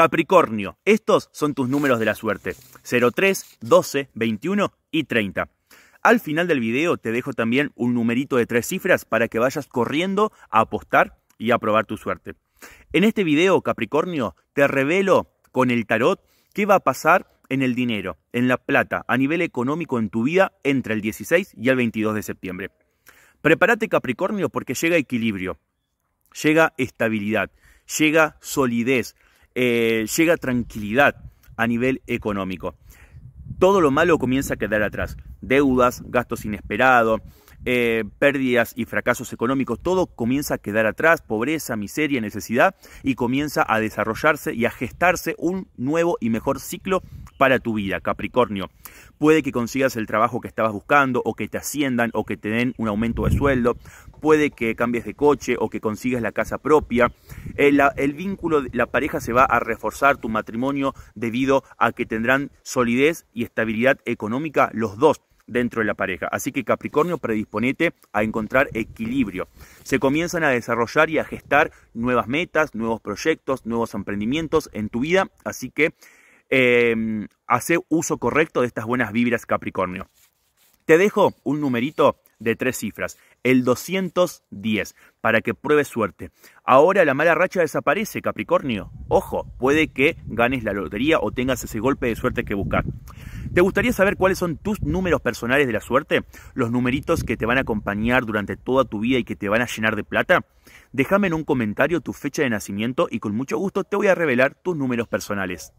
Capricornio, estos son tus números de la suerte, 03, 12, 21 y 30. Al final del video te dejo también un numerito de tres cifras para que vayas corriendo a apostar y a probar tu suerte. En este video, Capricornio, te revelo con el tarot qué va a pasar en el dinero, en la plata, a nivel económico en tu vida entre el 16 y el 22 de septiembre. Prepárate Capricornio porque llega equilibrio, llega estabilidad, llega solidez, eh, llega tranquilidad a nivel económico. Todo lo malo comienza a quedar atrás. Deudas, gastos inesperados, eh, pérdidas y fracasos económicos, todo comienza a quedar atrás, pobreza, miseria, necesidad, y comienza a desarrollarse y a gestarse un nuevo y mejor ciclo para tu vida, Capricornio. Puede que consigas el trabajo que estabas buscando o que te asciendan o que te den un aumento de sueldo. Puede que cambies de coche o que consigas la casa propia. El, el vínculo, la pareja se va a reforzar tu matrimonio debido a que tendrán solidez y estabilidad económica los dos dentro de la pareja. Así que Capricornio, predisponete a encontrar equilibrio. Se comienzan a desarrollar y a gestar nuevas metas, nuevos proyectos, nuevos emprendimientos en tu vida, así que eh, hace uso correcto de estas buenas vibras Capricornio. Te dejo un numerito de tres cifras, el 210, para que pruebes suerte. Ahora la mala racha desaparece, Capricornio. Ojo, puede que ganes la lotería o tengas ese golpe de suerte que buscas. ¿Te gustaría saber cuáles son tus números personales de la suerte? ¿Los numeritos que te van a acompañar durante toda tu vida y que te van a llenar de plata? Déjame en un comentario tu fecha de nacimiento y con mucho gusto te voy a revelar tus números personales.